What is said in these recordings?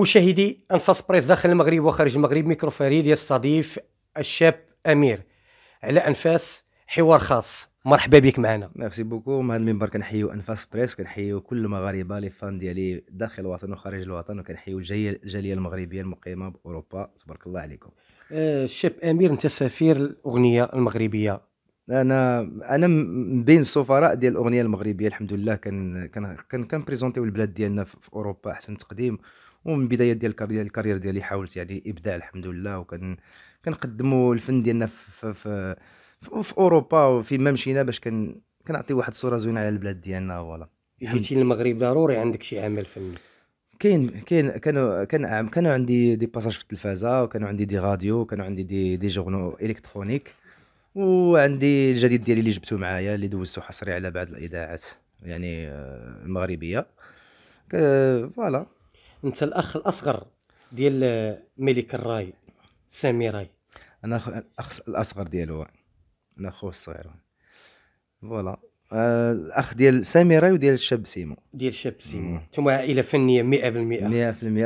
مشاهدي انفاس بريس داخل المغرب وخارج المغرب ميكرو فريد يستضيف الشاب امير على انفاس حوار خاص مرحبا بك معنا ميرسي بوكو من هذا المنبر كنحيو انفاس بريس وكنحيو كل المغاربه لي فان ديالي داخل الوطن وخارج الوطن وكنحيو الجاليه المغربيه المقيمه باوروبا تبارك الله عليكم آه، الشاب امير انت سفير الاغنيه المغربيه انا انا من بين السفراء ديال الاغنيه المغربيه الحمد لله كان كان كان, كان بريزونتيو البلاد ديالنا في اوروبا احسن تقديم ومن بدايه ديال الكارير الكارير ديالي حاولت يعني ابداع الحمد لله وكان كنقدموا الفن ديالنا في, في, في, في اوروبا وفي ما مشينا باش كان كنعطي واحد الصوره زوينه على البلاد ديالنا فوالا يعني جيتي للمغرب ضروري عندك شي عمل فني كاين كاين كانوا كان كانوا عندي دي باساج في التلفازه وكانوا عندي دي راديو وكانوا عندي دي دي جورنو الكترونيك وعندي الجديد ديالي اللي جبته معايا اللي دوزته حصري على بعض الاذاعات يعني آه، المغربيه فوالا انت الاخ الاصغر ديال ملك الراي سامي راي انا أخ... الاخ الاصغر ديالو انا اخوه الصغير فوالا آه، الاخ ديال سامي راي وديال الشاب سيمو ديال الشاب سيمو انتم عائله فنيه 100%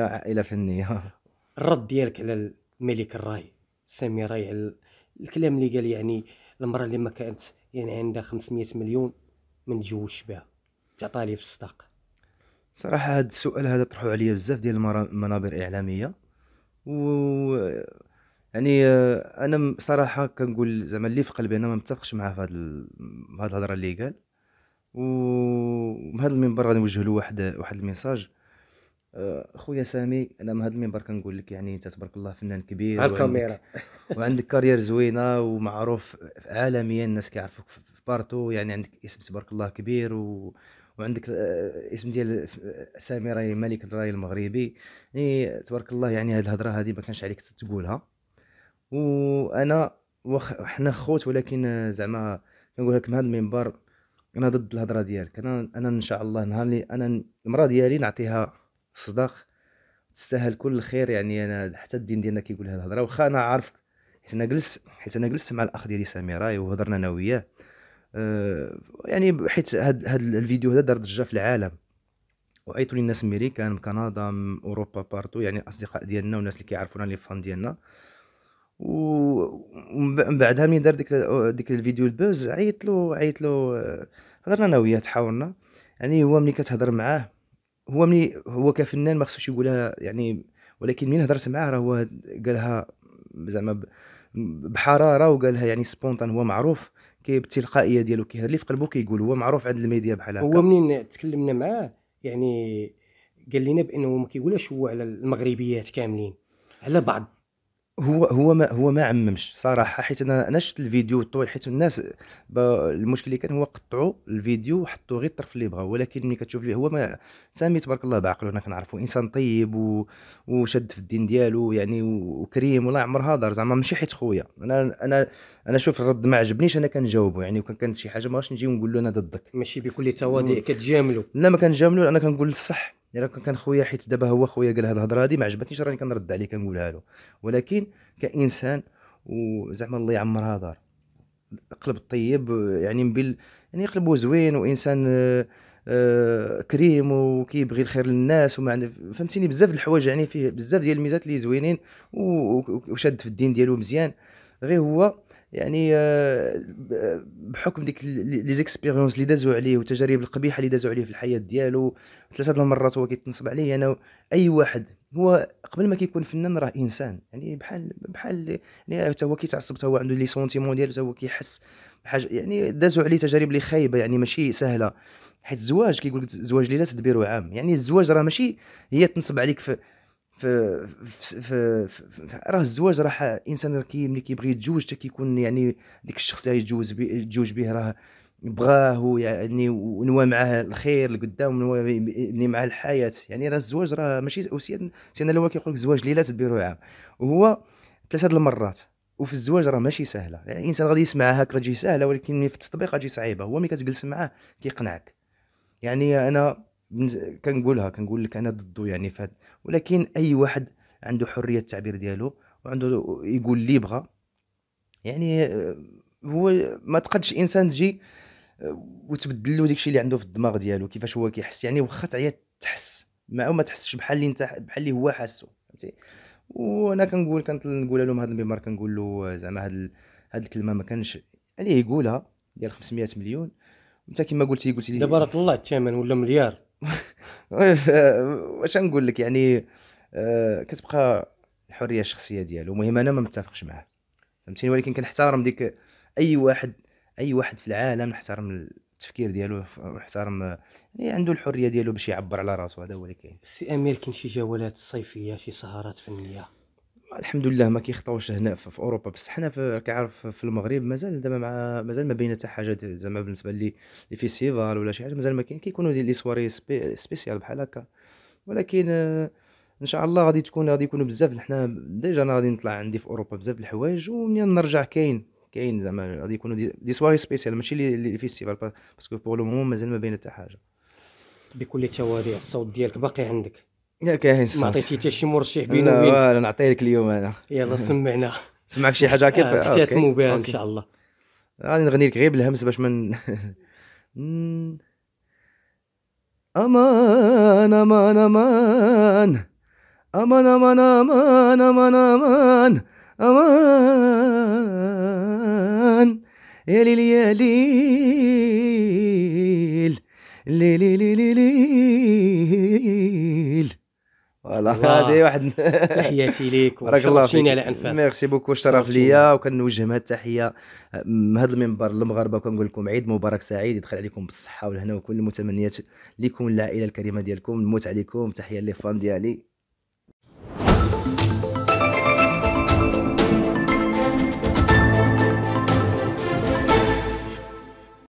100% عائله فنيه الرد ديالك على ملك الراي سامي راي على الكلام اللي قال يعني المراه اللي ما كانت يعني عندها 500 مليون ما نتزوجش بها تعطالي في الصداق صراحه هذا السؤال هذا طرحوا عليا بزاف ديال المنابر اعلاميه و يعني آه، انا صراحه كنقول زعما اللي في قلبي انا ما متفقش معاه في هذا ال... هذه الهضره اللي قال ومن هذا المنبر غادي نوجه له واحد واحد الميساج آه، خويا سامي انا من هذا المنبر كنقول لك يعني انت تبارك الله فنان كبير على الكاميرا وعندك كارير زوينه ومعروف عالميا الناس كيعرفوك بارتو يعني عندك اسم تبارك الله كبير و وعندك آه، اسم ديال آه، سامي راي ملك الراي المغربي يعني تبارك الله يعني هاد الهضره هذه ما كانش عليك تقولها وانا وخ... حنا خوت ولكن آه، زعما كنقول لك من هذا المنبر انا ضد الهضره ديالك انا انا ان شاء الله نهار لي انا المراه ديالي نعطيها صداق تستاهل كل الخير يعني انا حتى الدين ديالنا كيقول هاد الهضره واخا انا عارفك حيت انا جلست حيت انا جلست مع الاخ ديالي سامي راي وهضرنا انا وياه آه، يعني حيت هاد الفيديو هذا دار ضجه في العالم وعيطوا لي الناس امريكان من كندا من اوروبا بارتو يعني اصدقاء ديالنا والناس اللي كيعرفونا اللي فان ديالنا ومن بعدها ملي دار ديك ديك الفيديو البوز عيط له عيط له آه، هضرنا انا وياه تحاورنا يعني هو ملي كتهضر معاه هو ملي هو كفنان ما خصوش يقولها يعني ولكن ملي هضرت معاه راه هو قالها زعما بحراره وقالها يعني سبونطان هو معروف كي بالتلقائيه ديالو كيهضر لي في قلبه كيقول هو معروف عند الميديا بحال هكا هو منين تكلمنا معاه يعني قال لنا بانه ما كيقولش هو على المغربيات كاملين على بعض هو هو ما هو ما عممش صراحه حيت انا انا شفت الفيديو طويل حيت الناس المشكل اللي كان هو قطعوا الفيديو وحطوا غير الطرف اللي بغاو ولكن ملي كتشوف ليه هو ما سامي تبارك الله بعقله انا كنعرفو انسان طيب و... وشد في الدين ديالو يعني وكريم والله عمرها دار زعما ماشي حيت خويا انا انا انا شوف الرد ما عجبنيش انا كنجاوبو يعني وكان كانت شي حاجه ما نجي ونقول له انا ضدك ماشي بكل تواضع كتجاملو لا ما كنجاملو انا كنقول الصح الا كان خويا حيت دابا هو خويا قال هاد الهضره هادي ما عجبتنيش راني كنرد عليه كنقولها له ولكن كانسان وزعما الله يعمرها دار قلب طيب يعني مبل يعني قلبه زوين وانسان آه، آه، كريم وكيبغي الخير للناس وما عنده فهمتيني بزاف د الحوايج يعني فيه بزاف ديال الميزات اللي زوينين وشاد في الدين ديالو مزيان غير هو يعني آه، بحكم ديك لي زيكسبيريونس اللي دازو عليه والتجارب القبيحه اللي دازو عليه في الحياه ديالو ثلاثه المرات هو كيتنصب عليه انا اي واحد هو قبل ما كيكون فنان راه انسان يعني بحال بحال يعني حتى هو كيتعصب حتى هو عنده لي سونتيمون ديالو حتى هو كيحس بحاجه يعني دازو عليه تجارب اللي خايبه يعني ماشي سهله حيت الزواج كيقول لك الزواج ليله تدبيره عام يعني الزواج راه ماشي هي تنصب عليك في في في, في, راه الزواج راه الانسان كي ملي كيبغي يتزوج حتى كيكون يعني ديك الشخص اللي يتزوج بي يتزوج به راه بغاه يعني ونوى معاه الخير لقدام ونوى يبني معاه الحياه يعني راه الزواج راه ماشي سيدنا سيدنا الاول كيقول لك الزواج ليله تدبيرو عام وهو ثلاثه المرات وفي الزواج راه ماشي سهله يعني الانسان غادي يسمعها هكا تجي سهله ولكن في التطبيق تجي صعيبه هو ملي كتجلس معاه كيقنعك يعني انا كنقولها كنقول لك انا ضده يعني فهاد ولكن اي واحد عنده حريه التعبير ديالو وعنده يقول اللي بغى يعني آه، هو ما تقدش انسان تجي آه، وتبدل له داكشي اللي عنده في الدماغ ديالو كيفاش هو كيحس يعني واخا تعيط تحس ما ما تحسش بحال اللي انت بحال اللي هو حاسه فهمتي وانا كنقول كنقول لهم هذا البيمار كنقول له آه، زعما هاد هاد الكلمه ما كانش عليه يقولها ديال 500 مليون انت كما قلتي قلتي دابا راه طلع الثمن ولا مليار واش نقول لك يعني آه، كتبقى الحريه الشخصيه ديالو المهم انا ما متفقش معاه فهمتيني ولكن كنحترم ديك اي واحد اي واحد في العالم نحترم التفكير ديالو نحترم يعني عنده الحريه ديالو باش يعبر على راسو هذا هو اللي كاين سي امير كاين شي جولات صيفيه شي سهرات فنيه الحمد لله ما كيخطاوش هنا في, اوروبا بس حنا راك عارف في المغرب مازال دابا مع مازال ما بين حتى حاجه زعما بالنسبه لي لي فيستيفال ولا شي حاجه مازال ما كاين كيكونوا ديال لي سواري سبيسيال بحال هكا ولكن ان شاء الله غادي تكون غادي يكونوا بزاف حنا ديجا انا غادي نطلع عندي في اوروبا بزاف الحوايج ومنين نرجع كاين كاين زعما غادي يكونوا دي, سواري سبيسيال ماشي لي, فيستيفال باسكو بور لو مومون مازال ما بين حتى حاجه بكل التوالي الصوت ديالك باقي عندك ياك هانس ما عطيتي حتى شي مرشح بين وبينك لا نعطيه لك اليوم انا يلا سمعنا سمعك شي حاجه كيف آه اختاتموا آه، ان شاء الله غادي نغني لك غير بالهمس باش من امان امان امان امان امان امان امان امان امان يا ليل يا ليل ليل ليل ليل الله هذه واحد تحياتي ليك بارك الله فيك على انفاس ميرسي بوكو شرف ليا وكنوجه هذه التحيه من هذا المنبر للمغاربه وكنقول لكم عيد مبارك سعيد يدخل عليكم بالصحه والهنا وكل المتمنيات لكم العائله الكريمه ديالكم نموت عليكم تحيه لي فان ديالي